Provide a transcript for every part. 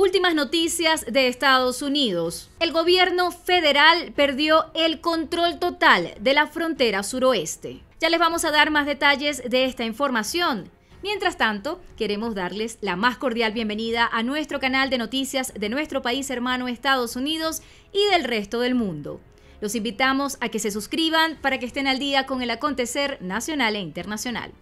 Últimas noticias de Estados Unidos. El gobierno federal perdió el control total de la frontera suroeste. Ya les vamos a dar más detalles de esta información. Mientras tanto, queremos darles la más cordial bienvenida a nuestro canal de noticias de nuestro país hermano Estados Unidos y del resto del mundo. Los invitamos a que se suscriban para que estén al día con el acontecer nacional e internacional.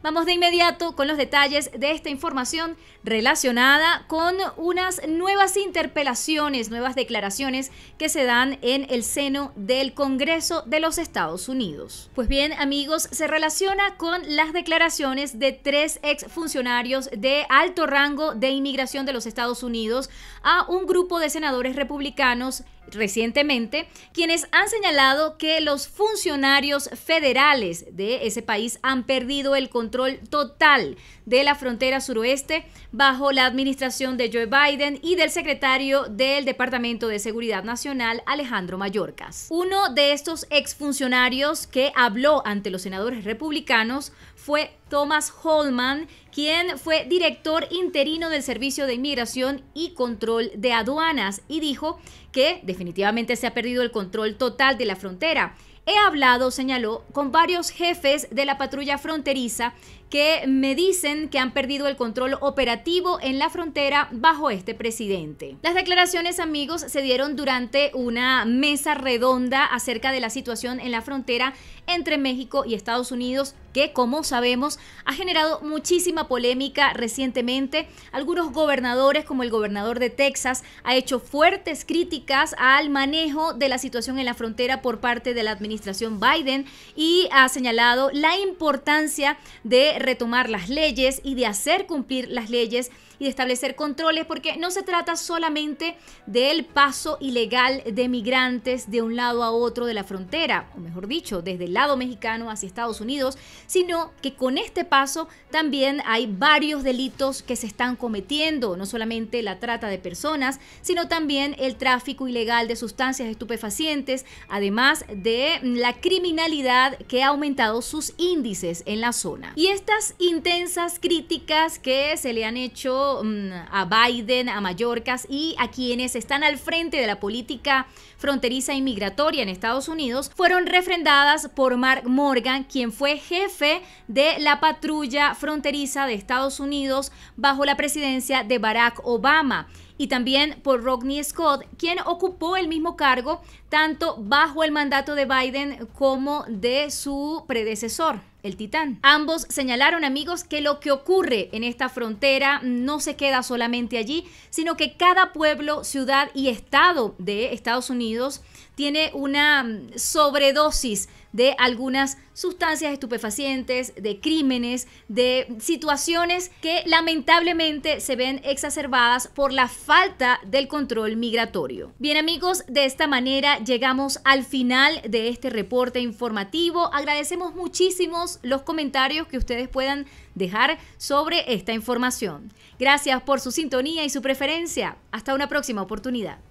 Vamos de inmediato con los detalles de esta información relacionada con unas nuevas interpelaciones, nuevas declaraciones que se dan en el seno del Congreso de los Estados Unidos. Pues bien, amigos, se relaciona con las declaraciones de tres exfuncionarios de alto rango de inmigración de los Estados Unidos a un grupo de senadores republicanos recientemente, quienes han señalado que los funcionarios federales de ese país han perdido el control total de la frontera suroeste bajo la administración de Joe Biden y del secretario del Departamento de Seguridad Nacional, Alejandro Mayorkas. Uno de estos exfuncionarios que habló ante los senadores republicanos fue Thomas Holman, quien fue director interino del Servicio de Inmigración y Control de Aduanas y dijo que definitivamente se ha perdido el control total de la frontera. He hablado, señaló, con varios jefes de la patrulla fronteriza que me dicen que han perdido el control operativo en la frontera bajo este presidente. Las declaraciones, amigos, se dieron durante una mesa redonda acerca de la situación en la frontera entre México y Estados Unidos que, como sabemos, ha generado muchísima polémica recientemente. Algunos gobernadores, como el gobernador de Texas, ha hecho fuertes críticas al manejo de la situación en la frontera por parte de la administración Biden y ha señalado la importancia de retomar las leyes y de hacer cumplir las leyes y de establecer controles, porque no se trata solamente del paso ilegal de migrantes de un lado a otro de la frontera, o mejor dicho, desde el lado mexicano hacia Estados Unidos, sino que con este paso también hay varios delitos que se están cometiendo, no solamente la trata de personas, sino también el tráfico ilegal de sustancias estupefacientes, además de la criminalidad que ha aumentado sus índices en la zona. Y este estas intensas críticas que se le han hecho mm, a Biden, a Mallorcas y a quienes están al frente de la política fronteriza inmigratoria en Estados Unidos fueron refrendadas por Mark Morgan, quien fue jefe de la patrulla fronteriza de Estados Unidos bajo la presidencia de Barack Obama y también por Rodney Scott, quien ocupó el mismo cargo tanto bajo el mandato de Biden como de su predecesor, el Titán. Ambos señalaron, amigos, que lo que ocurre en esta frontera no se queda solamente allí, sino que cada pueblo, ciudad y estado de Estados Unidos tiene una mm, sobredosis de algunas sustancias estupefacientes, de crímenes, de situaciones que lamentablemente se ven exacerbadas por la falta del control migratorio. Bien amigos, de esta manera llegamos al final de este reporte informativo. Agradecemos muchísimos los comentarios que ustedes puedan dejar sobre esta información. Gracias por su sintonía y su preferencia. Hasta una próxima oportunidad.